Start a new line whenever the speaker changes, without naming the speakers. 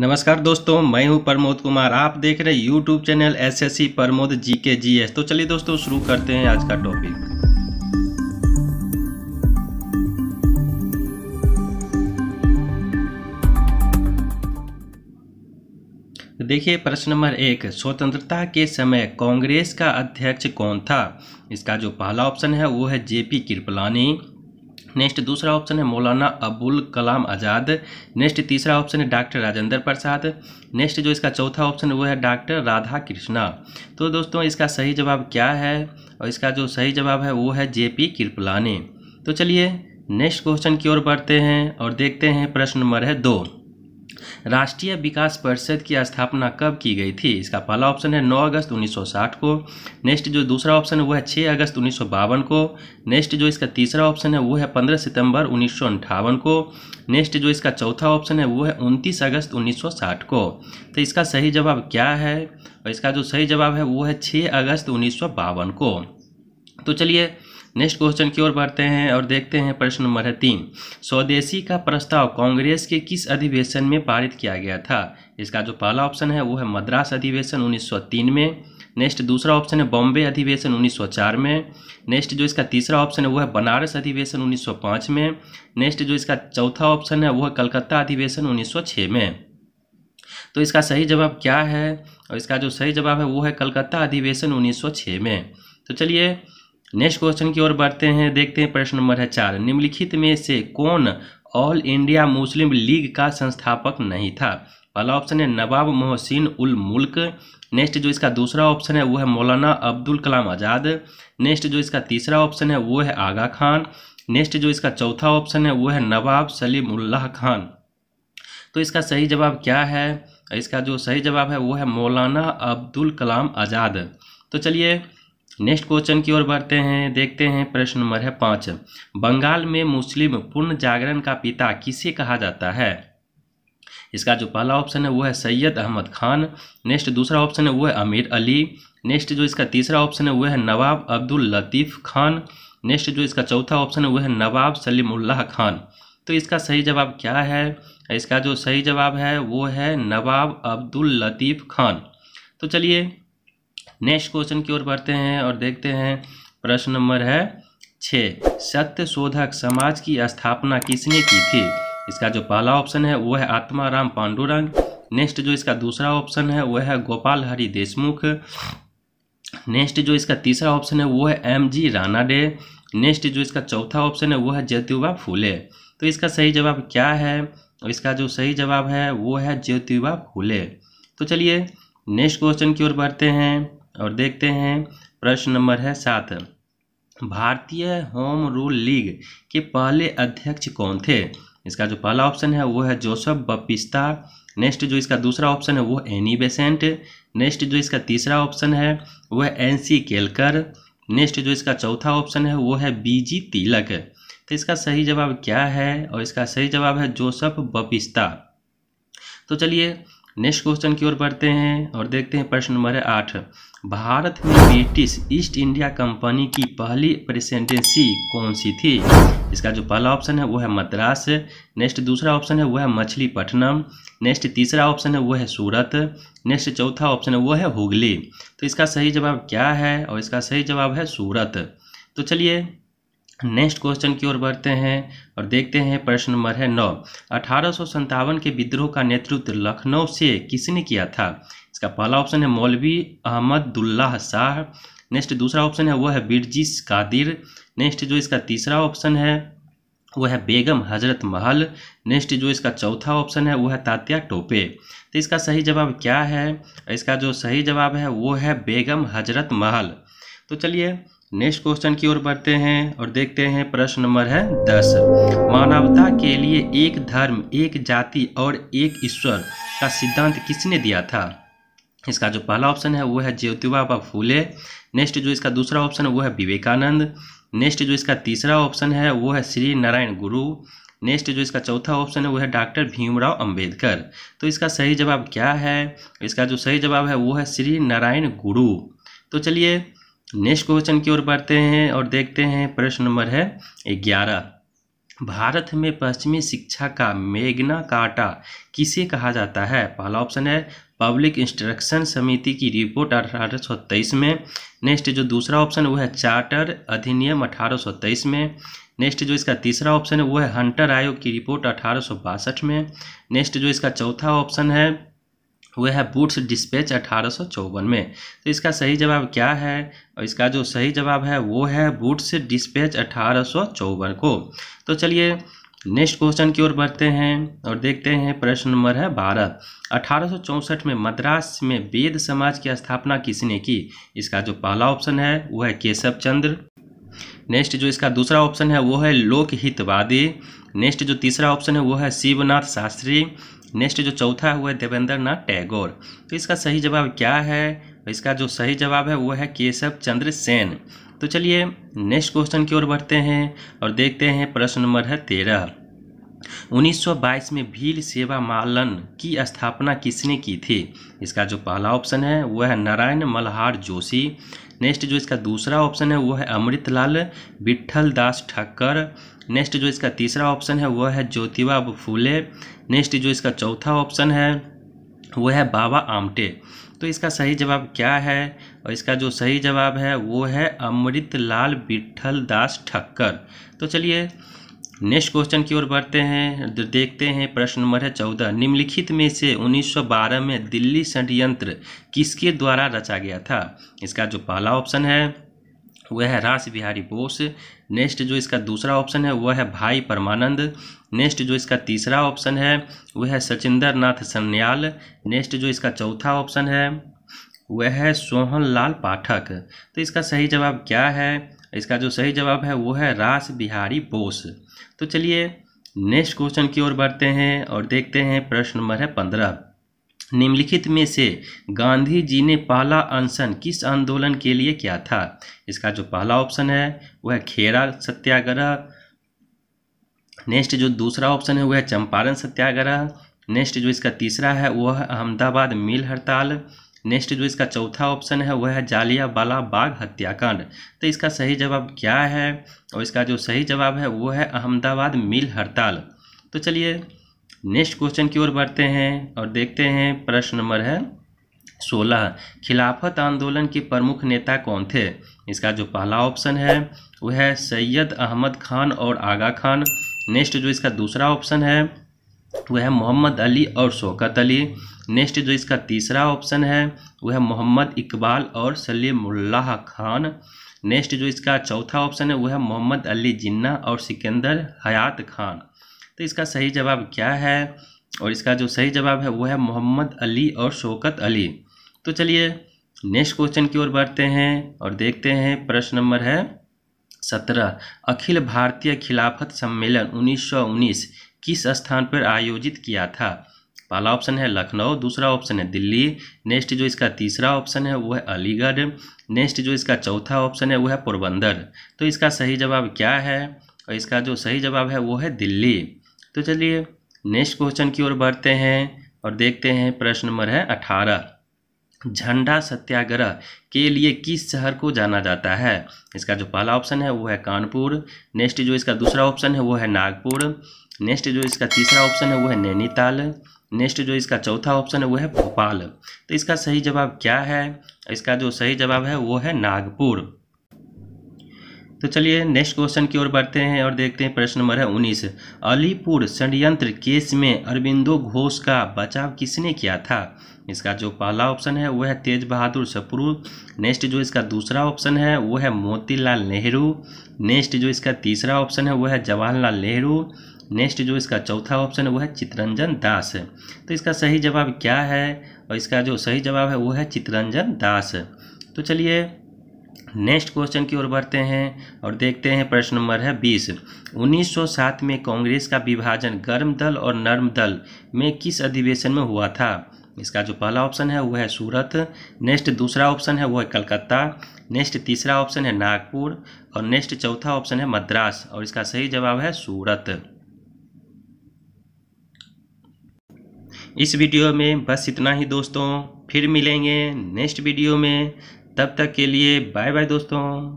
नमस्कार दोस्तों मैं हूं प्रमोद कुमार आप देख रहे हैं YouTube channel S S C Pramod ji के जी एस तो चलिए दोस्तों शुरू करते हैं आज का टॉपिक देखिए प्रश्न नंबर एक स्वतंत्रता के समय कांग्रेस का अध्यक्ष कौन था इसका जो पहला ऑप्शन है वो है जेपी कृपलानी नेक्स्ट दूसरा ऑप्शन है मौलाना अबुल कलाम आज़ाद नेक्स्ट तीसरा ऑप्शन है डॉक्टर राजेंद्र प्रसाद नेक्स्ट जो इसका चौथा ऑप्शन है वो है डॉक्टर राधा कृष्णा तो दोस्तों इसका सही जवाब क्या है और इसका जो सही जवाब है वो है जे पी कृपलानी तो चलिए नेक्स्ट क्वेश्चन की ओर बढ़ते हैं और देखते हैं प्रश्न नंबर है दो राष्ट्रीय विकास परिषद की स्थापना कब की गई थी इसका पहला ऑप्शन है 9 अगस्त 1960 को नेक्स्ट जो दूसरा ऑप्शन है वो है 6 अगस्त उन्नीस को नेक्स्ट जो इसका तीसरा ऑप्शन है वो है 15 सितंबर उन्नीस को नेक्स्ट जो इसका चौथा ऑप्शन है वो है उनतीस अगस्त उन्नीस को तो इसका सही जवाब क्या है और इसका जो सही जवाब है वो है छः अगस्त उन्नीस को तो चलिए नेक्स्ट क्वेश्चन की ओर बढ़ते हैं और देखते हैं प्रश्न नंबर है तीन स्वदेशी का प्रस्ताव कांग्रेस के किस अधिवेशन में पारित किया गया था इसका जो पहला ऑप्शन है वो है मद्रास अधिवेशन 1903 में नेक्स्ट दूसरा ऑप्शन है बॉम्बे अधिवेशन 1904 में नेक्स्ट जो इसका तीसरा ऑप्शन है वो है बनारस अधिवेशन 1905 में नेक्स्ट जो इसका चौथा ऑप्शन है वो है कलकत्ता अधिवेशन 1906 में तो इसका सही जवाब क्या है और इसका जो सही जवाब है वो है कलकत्ता अधिवेशन उन्नीस में तो चलिए नेक्स्ट क्वेश्चन की ओर बढ़ते हैं देखते हैं प्रश्न नंबर है चार निम्नलिखित में से कौन ऑल इंडिया मुस्लिम लीग का संस्थापक नहीं था पहला ऑप्शन है नवाब मोहसिन उल मुल्क नेक्स्ट जो इसका दूसरा ऑप्शन है वो है मौलाना अब्दुल कलाम आज़ाद नेक्स्ट जो इसका तीसरा ऑप्शन है वो है आगा खान नेक्स्ट जो इसका चौथा ऑप्शन है वो है नवाब सलीमुल्लाह खान तो इसका सही जवाब क्या है इसका जो सही जवाब है वो है मौलाना अब्दुल कलाम आज़ाद तो चलिए नेक्स्ट क्वेश्चन की ओर बढ़ते हैं देखते हैं प्रश्न नंबर है पाँच बंगाल में मुस्लिम पूर्ण जागरण का पिता किसे कहा जाता है इसका जो पहला ऑप्शन है वो है सैयद अहमद खान नेक्स्ट दूसरा ऑप्शन है वो है आमिर अली नेक्स्ट जो इसका तीसरा ऑप्शन है वो है नवाब अब्दुल लतीफ़ खान नेक्स्ट जो इसका चौथा ऑप्शन है वो है नवाब सलीमुल्लाह खान तो इसका सही जवाब क्या है इसका जो सही जवाब है वो है नवाब अब्दुल लतीफ़ खान तो चलिए नेक्स्ट क्वेश्चन की ओर बढ़ते हैं और देखते हैं प्रश्न नंबर है छः सत्य शोधक समाज की स्थापना किसने की थी इसका जो पहला ऑप्शन है वो है आत्माराम पांडुरंग नेक्स्ट जो इसका दूसरा ऑप्शन है वह है गोपाल हरि देशमुख नेक्स्ट जो इसका तीसरा ऑप्शन है वो है M G Ranade next जो इसका चौथा ऑप्शन है वो है ज्योतिबा फूले तो इसका सही जवाब क्या है इसका जो सही जवाब है वो है ज्योतिबा फूले तो चलिए नेक्स्ट क्वेश्चन की ओर बढ़ते हैं और देखते हैं प्रश्न नंबर है सात भारतीय होम रूल लीग के पहले अध्यक्ष कौन थे इसका जो पहला ऑप्शन है वो है जोसफ बपिस्ता नेक्स्ट जो इसका दूसरा ऑप्शन है वो एनी बेसेंट नेक्स्ट जो इसका तीसरा ऑप्शन है वो है एन सी केलकर नेक्स्ट जो इसका चौथा ऑप्शन है वो है बी जी तिलक तो इसका सही जवाब क्या है और इसका सही जवाब है जोसफ बपिस्ता तो चलिए नेक्स्ट क्वेश्चन की ओर बढ़ते हैं और देखते हैं प्रश्न नंबर है आठ भारत में ब्रिटिश ईस्ट इंडिया कंपनी की पहली प्रेसिडेंसी कौन सी थी इसका जो पहला ऑप्शन है वो है मद्रास नेक्स्ट दूसरा ऑप्शन है वो है मछलीपट्टनम नेक्स्ट तीसरा ऑप्शन है वो है सूरत नेक्स्ट चौथा ऑप्शन है वो है हुगली तो इसका सही जवाब क्या है और इसका सही जवाब है सूरत तो चलिए नेक्स्ट क्वेश्चन की ओर बढ़ते हैं और देखते हैं प्रश्न नंबर है नौ अठारह के विद्रोह का नेतृत्व लखनऊ से किसने किया था इसका पहला ऑप्शन है मौलवी अहमदुल्लाह शाह नेक्स्ट दूसरा ऑप्शन है वह है बिरजिस कादिर नेक्स्ट जो इसका तीसरा ऑप्शन है वह है बेगम हजरत महल नेक्स्ट जो इसका चौथा ऑप्शन है वह है तात्या टोपे तो इसका सही जवाब क्या है इसका जो सही जवाब है वो है बेगम हजरत महल तो चलिए नेक्स्ट क्वेश्चन की ओर बढ़ते हैं और देखते हैं प्रश्न नंबर है दस मानवता के लिए एक धर्म एक जाति और एक ईश्वर का सिद्धांत किसने दिया था इसका जो पहला ऑप्शन है वो है ज्योतिबा फूले नेक्स्ट जो इसका दूसरा ऑप्शन है वो है विवेकानंद नेक्स्ट जो इसका तीसरा ऑप्शन है वो है श्री नारायण गुरु नेक्स्ट जो इसका चौथा ऑप्शन है वो है डॉक्टर भीमराव अंबेडकर तो इसका सही जवाब क्या है इसका जो सही जवाब है वो है श्री नारायण गुरु तो चलिए नेक्स्ट क्वेश्चन की ओर बढ़ते हैं और देखते हैं प्रश्न नंबर है ग्यारह भारत में पश्चिमी शिक्षा का मेघना काटा किसे कहा जाता है पहला ऑप्शन है पब्लिक इंस्ट्रक्शन समिति की रिपोर्ट अठारह में नेक्स्ट जो दूसरा ऑप्शन वो है चार्टर अधिनियम अठारह में नेक्स्ट जो इसका तीसरा ऑप्शन है वो है हंटर आयोग की रिपोर्ट अठारह में नेक्स्ट जो इसका चौथा ऑप्शन है वह है बूट्स डिस्पैच अठारह में तो इसका सही जवाब क्या है और इसका जो सही जवाब है वो है बूट्स डिस्पैच अठारह को तो चलिए नेक्स्ट क्वेश्चन की ओर बढ़ते हैं और देखते हैं प्रश्न नंबर है बारह अठारह में मद्रास में वेद समाज की स्थापना किसने की इसका जो पहला ऑप्शन है वह है केशव चंद्र नेक्स्ट जो इसका दूसरा ऑप्शन है वो है लोकहितवादी नेक्स्ट जो तीसरा ऑप्शन है वो है शिवनाथ शास्त्री नेक्स्ट जो चौथा हुआ है देवेंद्र नाथ टैगोर तो इसका सही जवाब क्या है इसका जो सही जवाब है वो है केशव चंद्र सेन तो चलिए नेक्स्ट क्वेश्चन की ओर बढ़ते हैं और देखते हैं प्रश्न नंबर है तेरह 1922 में भील सेवा मालन की स्थापना किसने की थी इसका जो पहला ऑप्शन है वह है नारायण मल्हार जोशी नेक्स्ट जो इसका दूसरा ऑप्शन है वो है अमृतलाल विठल दास ठक्कर नेक्स्ट जो इसका तीसरा ऑप्शन है वह है ज्योतिबा फूले नेक्स्ट जो इसका चौथा ऑप्शन है वो है बाबा आमटे तो इसका सही जवाब क्या है और इसका जो सही जवाब है वो है अमृतलाल विठल दास ठक्कर तो चलिए नेक्स्ट क्वेश्चन की ओर बढ़ते हैं देखते हैं प्रश्न नंबर है चौदह निम्नलिखित में से 1912 में दिल्ली षडयंत्र किसके द्वारा रचा गया था इसका जो पहला ऑप्शन है वह है रास बिहारी बोस नेक्स्ट जो इसका दूसरा ऑप्शन है वह है भाई परमानंद नेक्स्ट जो इसका तीसरा ऑप्शन है वह है सचिंदर नाथ सन्याल नेक्स्ट जो इसका चौथा ऑप्शन है वह है सोहन लाल पाठक तो इसका सही जवाब क्या है इसका जो सही जवाब है वो है रास बिहारी बोस तो चलिए नेक्स्ट क्वेश्चन की ओर बढ़ते हैं और देखते हैं प्रश्न नंबर है पंद्रह निम्नलिखित में से गांधी जी ने पहला अनशन किस आंदोलन के लिए किया था इसका जो पहला ऑप्शन है वह खेरा सत्याग्रह नेक्स्ट जो दूसरा ऑप्शन है वह चंपारण सत्याग्रह नेक्स्ट जो इसका तीसरा है वह अहमदाबाद मिल हड़ताल नेक्स्ट जो इसका चौथा ऑप्शन है वह है जालिया वाला बाग हत्याकांड तो इसका सही जवाब क्या है और इसका जो सही जवाब है वो है अहमदाबाद मिल हड़ताल तो चलिए नेक्स्ट क्वेश्चन की ओर बढ़ते हैं और देखते हैं प्रश्न नंबर है सोलह खिलाफत आंदोलन के प्रमुख नेता कौन थे इसका जो पहला ऑप्शन है वह है सैयद अहमद खान और आगा खान नेक्स्ट जो इसका दूसरा ऑप्शन है वह है मोहम्मद अली और शौकत अली नेक्स्ट जो इसका तीसरा ऑप्शन है वह है मोहम्मद इकबाल और सलीमुल्लाह खान नेक्स्ट जो इसका चौथा ऑप्शन है वह है मोहम्मद अली जिन्ना और सिकंदर हयात खान तो इसका सही जवाब क्या है और इसका जो सही जवाब है वह है मोहम्मद अली और शौकत अली तो चलिए नेक्स्ट क्वेश्चन की ओर बढ़ते हैं और देखते हैं प्रश्न नंबर है सत्रह अखिल भारतीय खिलाफत सम्मेलन 1919 किस स्थान पर आयोजित किया था पहला ऑप्शन है लखनऊ दूसरा ऑप्शन है दिल्ली नेक्स्ट जो इसका तीसरा ऑप्शन है वो है अलीगढ़ नेक्स्ट जो इसका चौथा ऑप्शन है वो है पोरबंदर तो इसका सही जवाब क्या है और इसका जो सही जवाब है वो है दिल्ली तो चलिए नेक्स्ट क्वेश्चन की ओर बढ़ते हैं और देखते हैं प्रश्न नंबर है अठारह झंडा सत्याग्रह के लिए किस शहर को जाना जाता है इसका जो पहला ऑप्शन है वो है कानपुर नेक्स्ट जो इसका दूसरा ऑप्शन है वो है नागपुर नेक्स्ट जो इसका तीसरा ऑप्शन है वो है नैनीताल नेक्स्ट जो इसका चौथा ऑप्शन है वो है भोपाल तो इसका सही जवाब क्या है इसका जो सही जवाब है वो है नागपुर तो चलिए नेक्स्ट क्वेश्चन की ओर बढ़ते हैं और देखते हैं प्रश्न नंबर है उन्नीस अलीपुर षडयंत्र केस में अरविंदो घोष का बचाव किसने किया था इसका जो पहला ऑप्शन है वह है तेज बहादुर सप्रू नेक्स्ट जो इसका दूसरा ऑप्शन है वो है मोतीलाल नेहरू नेक्स्ट जो इसका तीसरा ऑप्शन है वह है जवाहरलाल नेहरू नेक्स्ट जो इसका चौथा ऑप्शन है वो है चित्रंजन दास तो इसका सही जवाब क्या है और इसका जो सही जवाब है वो है चित्रंजन दास तो चलिए नेक्स्ट क्वेश्चन की ओर बढ़ते हैं और देखते हैं प्रश्न नंबर है बीस 1907 में कांग्रेस का विभाजन गर्म दल और नर्म दल में किस अधिवेशन में हुआ था इसका जो पहला ऑप्शन है वह है सूरत नेक्स्ट दूसरा ऑप्शन है वह है कलकत्ता नेक्स्ट तीसरा ऑप्शन है नागपुर और नेक्स्ट चौथा ऑप्शन है मद्रास और इसका सही जवाब है सूरत इस वीडियो में बस इतना ही दोस्तों फिर मिलेंगे नेक्स्ट वीडियो में तब तक के लिए बाय बाय दोस्तों